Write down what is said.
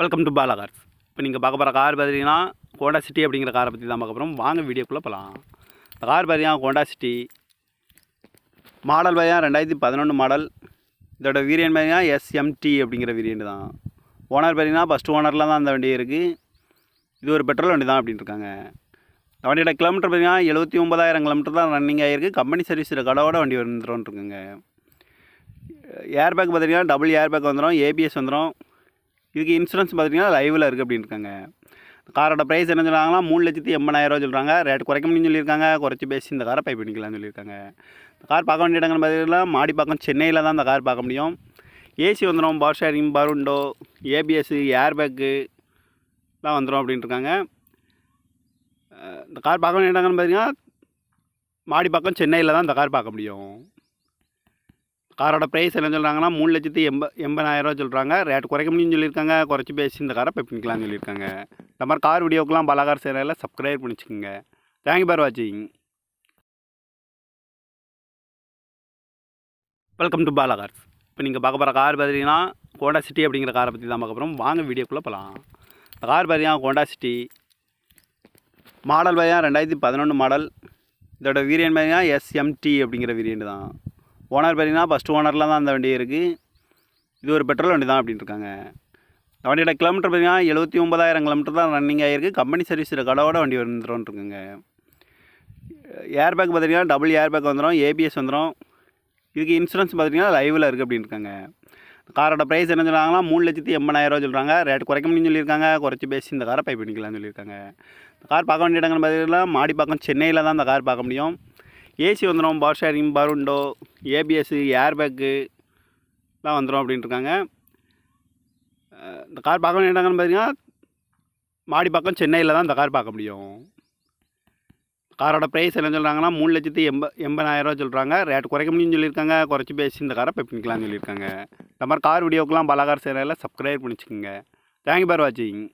welcome to Bala cars இப்போ நீங்கள் பார்க்க போகிற கார் பார்த்தீங்கன்னா கோண்டா சிட்டி அப்படிங்கிற காரை பற்றி தான் பார்க்க போகிறோம் வாங்க வீடியோக்குள்ளே போகலாம் இந்த கார் பார்த்தீங்கன்னா கோண்டா சிட்டி மாடல் பார்த்தீங்கன்னா ரெண்டாயிரத்தி பதினொன்று மாடல் இதோட வீரியன் பார்த்தீங்கன்னா எஸ்எம்டி அப்படிங்கிற வீரியன் தான் ஓனர் பார்த்தீங்கன்னா ஃபஸ்ட்டு ஓனரில் தான் அந்த வண்டி இருக்குது இது ஒரு பெட்ரோல் வண்டி தான் அப்படின்னு இருக்காங்க இந்த வண்டியோட கிலோமீட்டர் பார்த்தீங்கன்னா எழுபத்தி ஒம்பதாயிரம் கிலோமீட்டர் தான் ரன்னிங் ஆகிருக்கு கம்பெனி சர்வீஸ் கடவோட வண்டி வந்துடும் இருக்குங்க ஏர் பேக் பார்த்தீங்கன்னா டபுள் ஏர் பேக் வந்துடும் ஏபிஎஸ் வந்துடும் இதுக்கு இன்சூரன்ஸ் பார்த்தீங்கன்னா லைவில் இருக்குது அப்படின்னு இருக்காங்க காரோட ப்ரைஸ் என்ன சொல்கிறாங்கன்னா மூணு லட்சத்தி எண்பதாயிரரூவா சொல்கிறாங்க ரேட் குறைக்க முடியும்னு சொல்லியிருக்காங்க குறைச்சி பேசி இந்த காரை பை பண்ணிக்கலாம்னு சொல்லியிருக்காங்க இந்த கார் பார்க்க வேண்டிய இடங்கள்னு பார்த்தீங்கன்னா மாடிப்பாக்கம் சென்னையில் தான் இந்த கார் பார்க்க முடியும் ஏசி வந்துடும் பவர் ஷேரிங் பருண்டோ ஏபிஎஸ் ஏர் பேக்கு எல்லாம் வந்துடும் அப்படின்ட்டுருக்காங்க இந்த கார் பார்க்க வேண்டிய இடங்கள்னு பார்த்தீங்கன்னா மாடி பக்கம் சென்னையில் தான் இந்த கார் பார்க்க முடியும் காரோட ப்ரைஸ் என்ன சொல்கிறாங்கன்னா மூணு லட்சத்தி எண்ப எண்பதாயிரரூவா சொல்கிறாங்க ரேட் குறைக்க முடியும்னு சொல்லியிருக்காங்க குறைச்சி பேசி இந்த காரை பண்ணிக்கலாம்னு சொல்லியிருக்காங்க இந்த மாதிரி கார் வீடியோக்கெலாம் பலகார் சேனலில் சப்ஸ்கிரைப் பண்ணிச்சுக்கோங்க தேங்க்யூ பார் வாட்சிங் வெல்கம் டு பாலாகார்ஸ் இப்போ நீங்கள் பார்க்க போகிற கார் பார்த்தீங்கன்னா கோண்டா சிட்டி அப்படிங்கிற காரை பற்றி தான் பார்க்க போகிறோம் வாங்க வீடியோக்குள்ளே போகலாம் இந்த கார் பார்த்தீங்கன்னா கோண்டா சிட்டி மாடல் பார்த்தீங்கன்னா ரெண்டாயிரத்தி பதினொன்று மாடல் இதோட வீரியன் பார்த்தீங்கன்னா எஸ்எம்டி அப்படிங்கிற வீரியன் தான் ஓனர் பார்த்தீங்கன்னா ஃபஸ்ட் ஓனரில் தான் அந்த வண்டி இருக்குது இது ஒரு பெட்ரோல் வண்டி தான் அப்படின்ட்டு இருக்காங்க இந்த வண்டியோட கிலோமீட்டர் பார்த்தீங்கன்னா எழுபத்தி ஒன்பதாயிரம் கிலோமீட்டர் தான் ரன்னிங் ஆகிருக்கு கம்பெனி சர்வீஸ் கடவோட வண்டி வந்துடும் இருக்குங்க ஏர் பேக் பார்த்தீங்கன்னா டபுள் ஏர் பேக் வந்துடும் ஏபிஎஸ் வந்துடும் இதுக்கு இன்சூரன்ஸ் பார்த்தீங்கன்னா லைவில் இருக்குது அப்படின்னு இருக்காங்க காரோட ப்ரைஸ் என்ன சொல்கிறாங்கன்னா மூணு லட்சத்தி எண்பதாயிரரூவா சொல்கிறாங்க ரேட் குறைக்க முடியும்னு சொல்லியிருக்காங்க குறைச்சி பேசி இந்த காரை பை பண்ணிக்கலாம்னு சொல்லியிருக்காங்க இந்த கார் பார்க்க வேண்டிய இடங்கள் பார்த்தீங்கன்னா மாடிப்பாக்கம் சென்னையில் தான் இந்த கார் பார்க்க முடியும் ஏசி வந்துடும் power steering power window ABS air bag வந்துடும் வந்துடும் இருக்காங்க இந்த கார் பார்க்க வேண்டாங்கன்னு பார்த்தீங்கன்னா மாடி பக்கம் சென்னையில் தான் இந்த கார் பார்க்க முடியும் காரோட ப்ரைஸ் என்ன சொல்கிறாங்கன்னா மூணு லட்சத்தி எண்ப எண்பதாயிரரூவா சொல்கிறாங்க ரேட் குறைக்க முடியும்னு சொல்லியிருக்காங்க குறைச்சி பேசி இந்த காரை பண்ணிக்கலாம்னு சொல்லியிருக்காங்க இந்த மாதிரி கார் வீடியோக்கெலாம் பலகார் சேனலில் சப்ஸ்கிரைப் பண்ணிச்சுக்கோங்க தேங்க்யூ ஃபார் வாட்சிங்